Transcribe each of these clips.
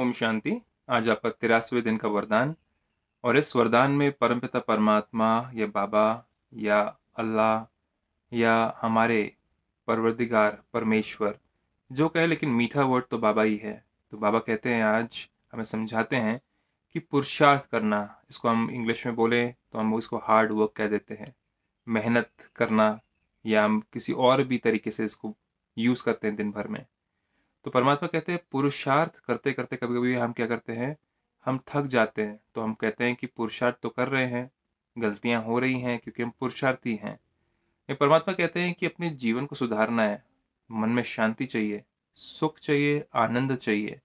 ओम शांति आज आपका तिरासवें दिन का वरदान और इस वरदान में परमपिता परमात्मा या बाबा या अल्लाह या हमारे परवरदिगार परमेश्वर जो कहे लेकिन मीठा वर्ड तो बाबा ही है तो बाबा कहते हैं आज हमें समझाते हैं कि पुरुषार्थ करना इसको हम इंग्लिश में बोलें तो हम इसको हार्ड वर्क कह देते हैं मेहनत करना या हम किसी और भी तरीके से इसको यूज़ करते हैं दिन भर में तो परमात्मा कहते हैं पुरुषार्थ करते करते कभी कभी हम क्या करते हैं हम थक जाते हैं तो हम कहते हैं कि पुरुषार्थ तो कर रहे हैं गलतियां हो रही हैं क्योंकि हम पुरुषार्थी हैं ये परमात्मा कहते हैं कि अपने जीवन को सुधारना है मन में शांति चाहिए सुख चाहिए आनंद चाहिए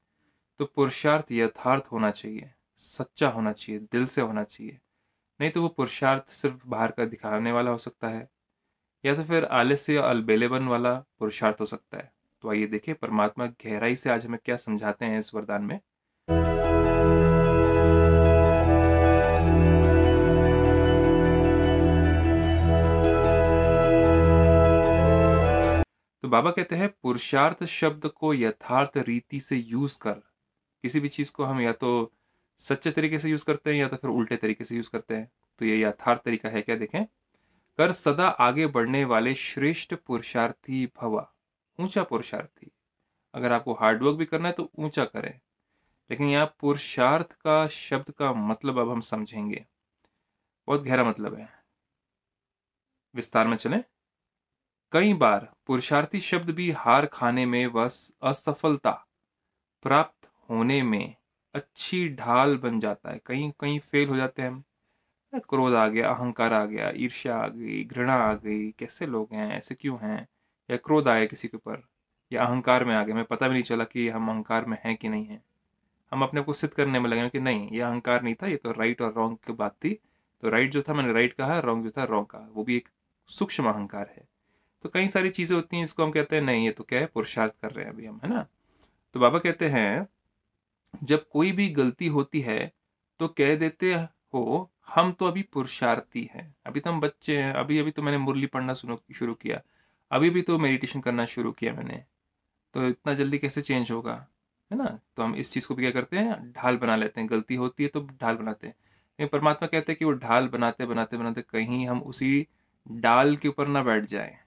तो पुरुषार्थ यथार्थ होना चाहिए सच्चा होना चाहिए दिल से होना चाहिए नहीं तो वो पुरुषार्थ सिर्फ बाहर का दिखाने वाला हो सकता है या तो फिर आलस्य या अलबेलेबन वाला पुरुषार्थ हो सकता है तो आइए देखें परमात्मा गहराई से आज हमें क्या समझाते हैं इस वरदान में तो बाबा कहते हैं पुरुषार्थ शब्द को यथार्थ रीति से यूज कर किसी भी चीज को हम या तो सच्चे तरीके से यूज करते हैं या तो फिर उल्टे तरीके से यूज करते हैं तो ये यथार्थ तरीका है क्या देखें कर सदा आगे बढ़ने वाले श्रेष्ठ पुरुषार्थी भवा ऊंचा पुरुषार्थी अगर आपको हार्डवर्क भी करना है तो ऊंचा करें लेकिन यहाँ पुरुषार्थ का शब्द का मतलब अब हम समझेंगे बहुत गहरा मतलब है विस्तार में चलें कई बार पुरुषार्थी शब्द भी हार खाने में व असफलता प्राप्त होने में अच्छी ढाल बन जाता है कहीं कहीं फेल हो जाते हैं हम क्रोध आ गया अहंकार आ गया ईर्ष्या आ गई घृणा आ गई कैसे लोग हैं ऐसे क्यों हैं या क्रोध आया किसी के ऊपर या अहंकार में आ गए हमें पता भी नहीं चला कि हम अहंकार में हैं कि नहीं हैं हम अपने को सिद्ध करने में लगे कि नहीं ये अहंकार नहीं था ये तो राइट और रॉन्ग की बात थी तो राइट जो था मैंने राइट कहा रॉन्ग जो था रॉन्ग कहा वो भी एक सूक्ष्म अहंकार है तो कई सारी चीज़ें होती हैं इसको हम कहते हैं नहीं ये तो क्या है पुरुषार्थ कर रहे हैं अभी हम है ना तो बाबा कहते हैं जब कोई भी गलती होती है तो कह देते हो हम तो अभी पुरुषार्थी हैं अभी तो हम बच्चे हैं अभी अभी तो मैंने मुरली पढ़ना शुरू किया अभी भी तो मेडिटेशन करना शुरू किया मैंने तो इतना जल्दी कैसे चेंज होगा है ना तो हम इस चीज़ को भी क्या करते हैं ढाल बना लेते हैं गलती होती है तो ढाल बनाते हैं लेकिन परमात्मा कहते हैं कि वो ढाल बनाते बनाते बनाते कहीं हम उसी डाल के ऊपर ना बैठ जाए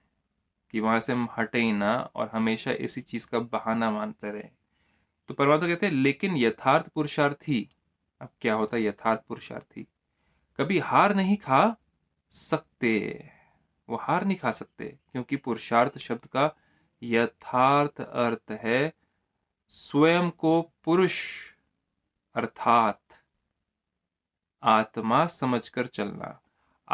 कि वहाँ से हम हटे ही ना और हमेशा इसी चीज़ का बहाना मानते रहे तो परमात्मा कहते हैं लेकिन यथार्थ पुरुषार्थी अब क्या होता है यथार्थ पुरुषार्थी कभी हार नहीं खा सकते वो हार नहीं खा सकते क्योंकि पुरुषार्थ शब्द का यथार्थ अर्थ है स्वयं को पुरुष अर्थात आत्मा समझकर चलना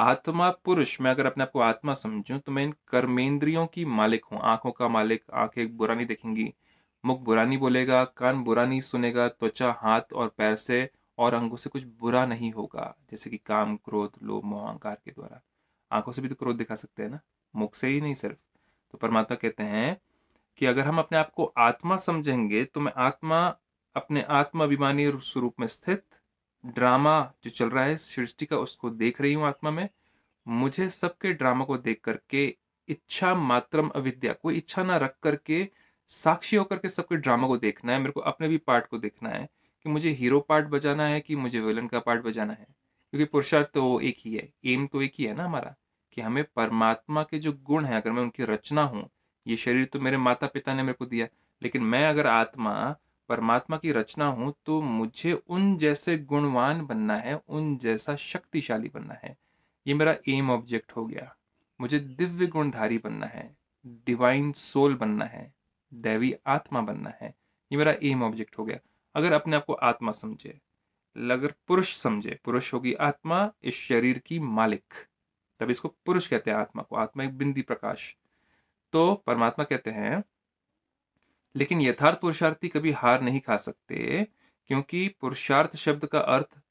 आत्मा पुरुष मैं अगर अपने आप को आत्मा समझूं तो मैं इन कर्मेंद्रियों की मालिक हूं आंखों का मालिक आंखें बुरा नहीं देखेंगी मुख बुरा नहीं बोलेगा कान बुरा नहीं सुनेगा त्वचा हाथ और पैर से और अंगों से कुछ बुरा नहीं होगा जैसे कि काम क्रोध लोभ मोह अहंकार के द्वारा आंखों से भी तो क्रोध दिखा सकते हैं ना मुख से ही नहीं सिर्फ तो परमात्मा कहते हैं कि अगर हम अपने आप को आत्मा समझेंगे तो मैं आत्मा अपने आत्माभिमानी स्वरूप में स्थित ड्रामा जो चल रहा है सृष्टि का उसको देख रही हूँ आत्मा में मुझे सबके ड्रामा को देख करके इच्छा मात्रम अविद्या कोई इच्छा ना रख करके साक्षी होकर के सबके ड्रामा को देखना है मेरे को अपने भी पार्ट को देखना है कि मुझे हीरो पार्ट बजाना है कि मुझे विलन का पार्ट बजाना है क्योंकि पुरुषार्थ तो एक ही है एम तो एक ही है ना हमारा कि हमें परमात्मा के जो गुण हैं अगर मैं उनकी रचना हूँ ये शरीर तो मेरे माता पिता ने मेरे को दिया लेकिन मैं अगर आत्मा परमात्मा की रचना हूँ तो मुझे उन जैसे गुणवान बनना है उन जैसा शक्तिशाली बनना है ये मेरा एम ऑब्जेक्ट हो गया मुझे दिव्य गुणधारी बनना है डिवाइन सोल बनना है दैवी आत्मा बनना है ये मेरा एम ऑब्जेक्ट हो गया अगर अपने आप को आत्मा समझे लगर पुरुष समझे पुरुष होगी आत्मा इस शरीर की मालिक तब इसको पुरुष कहते हैं आत्मा को आत्मा एक बिंदी प्रकाश तो परमात्मा कहते हैं लेकिन यथार्थ पुरुषार्थी कभी हार नहीं खा सकते क्योंकि पुरुषार्थ शब्द का अर्थ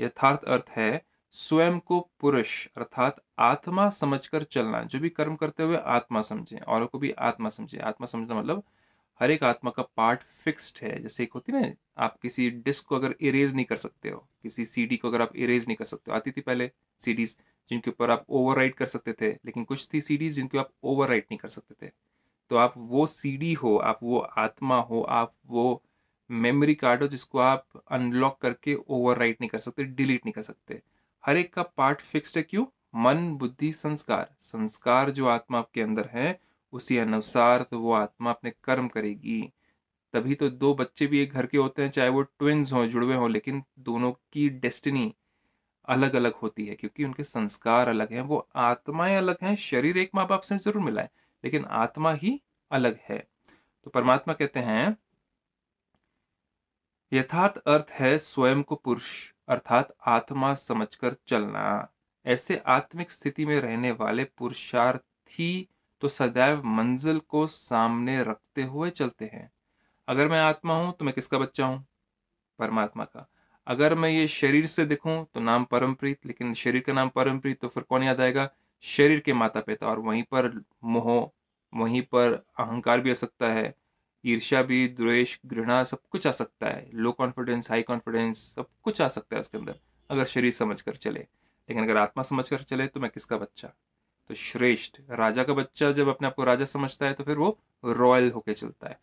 यथार्थ अर्थ है स्वयं को पुरुष अर्थात आत्मा समझकर चलना जो भी कर्म करते हुए आत्मा समझे औरों को भी आत्मा समझे आत्मा समझना मतलब हर एक आत्मा का पार्ट फिक्स्ड है जैसे एक होती है ना आप किसी डिस्क को अगर इरेज नहीं कर सकते हो किसी सीडी को अगर आप इरेज नहीं कर सकते हो आती थी पहले सीडीज जिनके ऊपर आप ओवर कर सकते थे लेकिन कुछ थी सीडीज जिनके आप ओवर नहीं कर सकते थे तो आप वो सीडी हो आप वो आत्मा हो आप वो मेमोरी कार्ड हो जिसको आप अनलॉक करके ओवर नहीं कर सकते डिलीट नहीं कर सकते हर एक का पार्ट फिक्स्ड है क्यों मन बुद्धि संस्कार संस्कार जो आत्मा आपके अंदर है उसी अनुसार तो वो आत्मा अपने कर्म करेगी तभी तो दो बच्चे भी एक घर के होते हैं चाहे वो ट्विन्स हों जुड़वे हों लेकिन दोनों की डेस्टिनी अलग अलग होती है क्योंकि उनके संस्कार अलग हैं वो आत्माएं अलग हैं शरीर एक माँ बाप से जरूर मिला है लेकिन आत्मा ही अलग है तो परमात्मा कहते हैं यथार्थ अर्थ है स्वयं को पुरुष अर्थात आत्मा समझकर चलना ऐसे आत्मिक स्थिति में रहने वाले पुरुषार्थी तो सदैव मंजिल को सामने रखते हुए चलते हैं अगर मैं आत्मा हूं तो मैं किसका बच्चा हूं परमात्मा का अगर मैं ये शरीर से दिखूँ तो नाम परमप्रीत लेकिन शरीर का नाम परमप्रीत तो फिर कौन याद आएगा शरीर के माता पिता और वहीं पर मोह वहीं पर अहंकार भी आ सकता है ईर्ष्या भी द्वेष घृणा सब कुछ आ सकता है लो कॉन्फिडेंस हाई कॉन्फिडेंस सब कुछ आ सकता है उसके अंदर अगर शरीर समझ कर चले लेकिन अगर आत्मा समझ कर चले तो मैं किसका बच्चा तो श्रेष्ठ राजा का बच्चा जब अपने आप को राजा समझता है तो फिर वो रॉयल होकर चलता है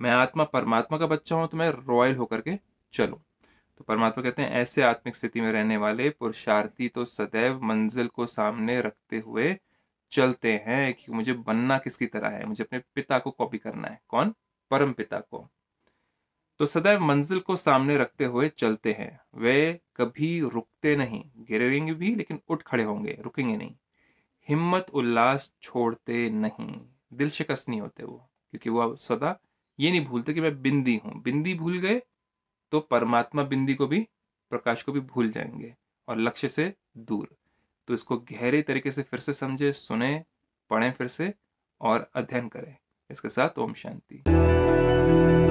मैं आत्मा परमात्मा का बच्चा हूं तो मैं रॉयल होकर के चलू तो परमात्मा कहते हैं ऐसे आत्मिक स्थिति में रहने वाले पुरुषार्थी तो सदैव मंजिल को सामने रखते हुए चलते हैं कि मुझे बनना किसकी तरह है मुझे अपने पिता को कॉपी करना है कौन परम पिता को तो सदैव मंजिल को सामने रखते हुए चलते हैं वे कभी रुकते नहीं गिरेंगे भी लेकिन उठ खड़े होंगे रुकेंगे नहीं हिम्मत उल्लास छोड़ते नहीं दिल शिकस्त नहीं होते वो क्योंकि वो सदा ये नहीं भूलते कि मैं बिंदी हूँ बिंदी भूल गए तो परमात्मा बिंदी को भी प्रकाश को भी भूल जाएंगे और लक्ष्य से दूर तो इसको गहरे तरीके से फिर से समझे सुने पढ़ें फिर से और अध्ययन करें इसके साथ ओम शांति